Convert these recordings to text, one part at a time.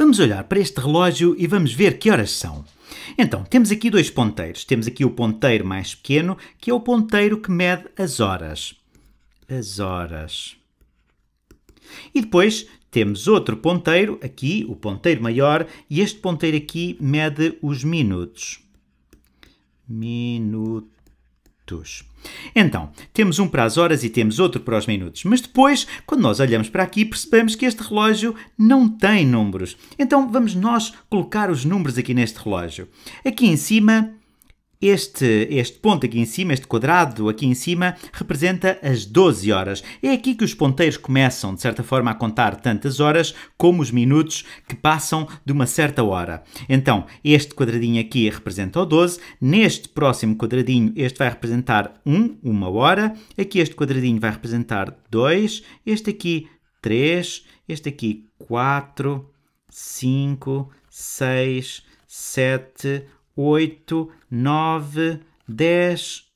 Vamos olhar para este relógio e vamos ver que horas são. Então, temos aqui dois ponteiros. Temos aqui o ponteiro mais pequeno, que é o ponteiro que mede as horas. As horas. E depois temos outro ponteiro aqui, o ponteiro maior, e este ponteiro aqui mede os minutos. Minutos. Então, temos um para as horas e temos outro para os minutos, mas depois, quando nós olhamos para aqui, percebemos que este relógio não tem números. Então, vamos nós colocar os números aqui neste relógio. Aqui em cima este, este ponto aqui em cima, este quadrado aqui em cima, representa as 12 horas. É aqui que os ponteiros começam, de certa forma, a contar tantas horas como os minutos que passam de uma certa hora. Então, este quadradinho aqui representa o 12, neste próximo quadradinho, este vai representar 1, uma hora, aqui este quadradinho vai representar 2, este aqui 3, este aqui 4, 5, 6, 7, 8. 8, 9, 10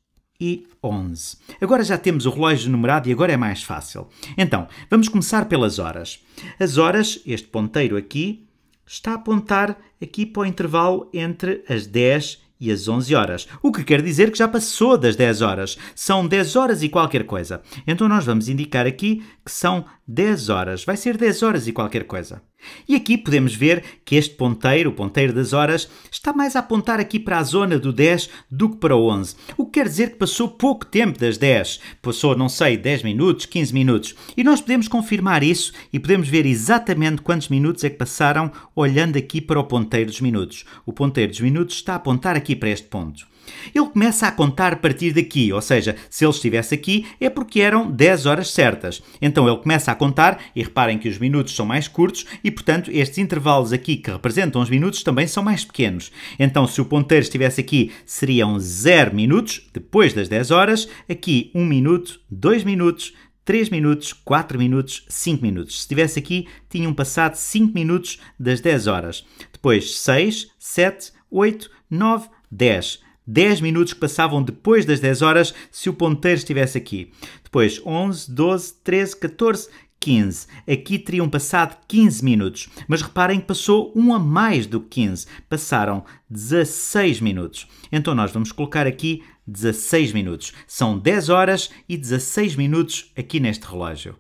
e 11. Agora já temos o relógio numerado e agora é mais fácil. Então, vamos começar pelas horas. As horas, este ponteiro aqui, está a apontar aqui para o intervalo entre as 10 e as 11 horas, o que quer dizer que já passou das 10 horas. São 10 horas e qualquer coisa. Então nós vamos indicar aqui que são 10 horas. Vai ser 10 horas e qualquer coisa. E aqui podemos ver que este ponteiro, o ponteiro das horas, está mais a apontar aqui para a zona do 10 do que para o 11. O que quer dizer que passou pouco tempo das 10. Passou, não sei, 10 minutos, 15 minutos. E nós podemos confirmar isso e podemos ver exatamente quantos minutos é que passaram olhando aqui para o ponteiro dos minutos. O ponteiro dos minutos está a apontar aqui para este ponto. Ele começa a contar a partir daqui, ou seja, se ele estivesse aqui é porque eram 10 horas certas. Então ele começa a contar, e reparem que os minutos são mais curtos e, portanto, estes intervalos aqui que representam os minutos também são mais pequenos. Então, se o ponteiro estivesse aqui, seriam 0 minutos depois das 10 horas, aqui 1 um minuto, 2 minutos, 3 minutos, 4 minutos, 5 minutos. Se estivesse aqui, tinham passado 5 minutos das 10 horas. Depois 6, 7, 8, 9, 10. 10 minutos que passavam depois das 10 horas se o ponteiro estivesse aqui. Depois 11, 12, 13, 14, 15. Aqui teriam passado 15 minutos, mas reparem que passou um a mais do que 15. Passaram 16 minutos. Então nós vamos colocar aqui 16 minutos. São 10 horas e 16 minutos aqui neste relógio.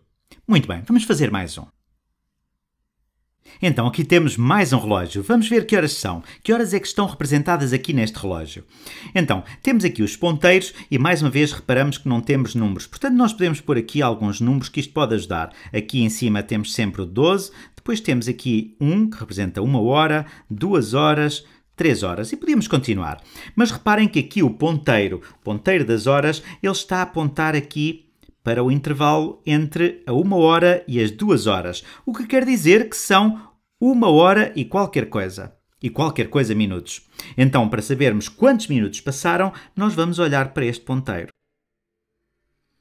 Muito bem, vamos fazer mais um. Então, aqui temos mais um relógio. Vamos ver que horas são. Que horas é que estão representadas aqui neste relógio? Então, temos aqui os ponteiros e mais uma vez reparamos que não temos números. Portanto, nós podemos pôr aqui alguns números que isto pode ajudar. Aqui em cima temos sempre o 12, depois temos aqui 1, que representa 1 hora, 2 horas, 3 horas e podíamos continuar. Mas reparem que aqui o ponteiro, o ponteiro das horas, ele está a apontar aqui para o intervalo entre a 1 hora e as 2 horas, o que quer dizer que são 1 hora e qualquer coisa. E qualquer coisa minutos. Então, para sabermos quantos minutos passaram, nós vamos olhar para este ponteiro.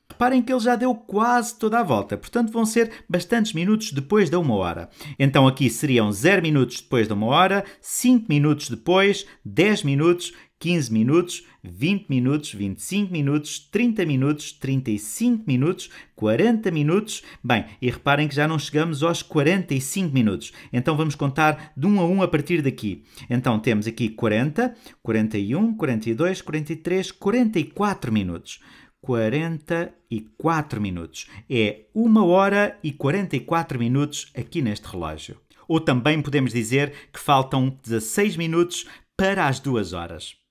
Reparem que ele já deu quase toda a volta, portanto vão ser bastantes minutos depois da 1 hora. Então aqui seriam 0 minutos depois da 1 hora, 5 minutos depois, 10 minutos 15 minutos, 20 minutos, 25 minutos, 30 minutos, 35 minutos, 40 minutos. Bem, e reparem que já não chegamos aos 45 minutos. Então vamos contar de 1 a 1 a partir daqui. Então temos aqui 40, 41, 42, 43, 44 minutos. 44 minutos. É 1 hora e 44 minutos aqui neste relógio. Ou também podemos dizer que faltam 16 minutos para as 2 horas.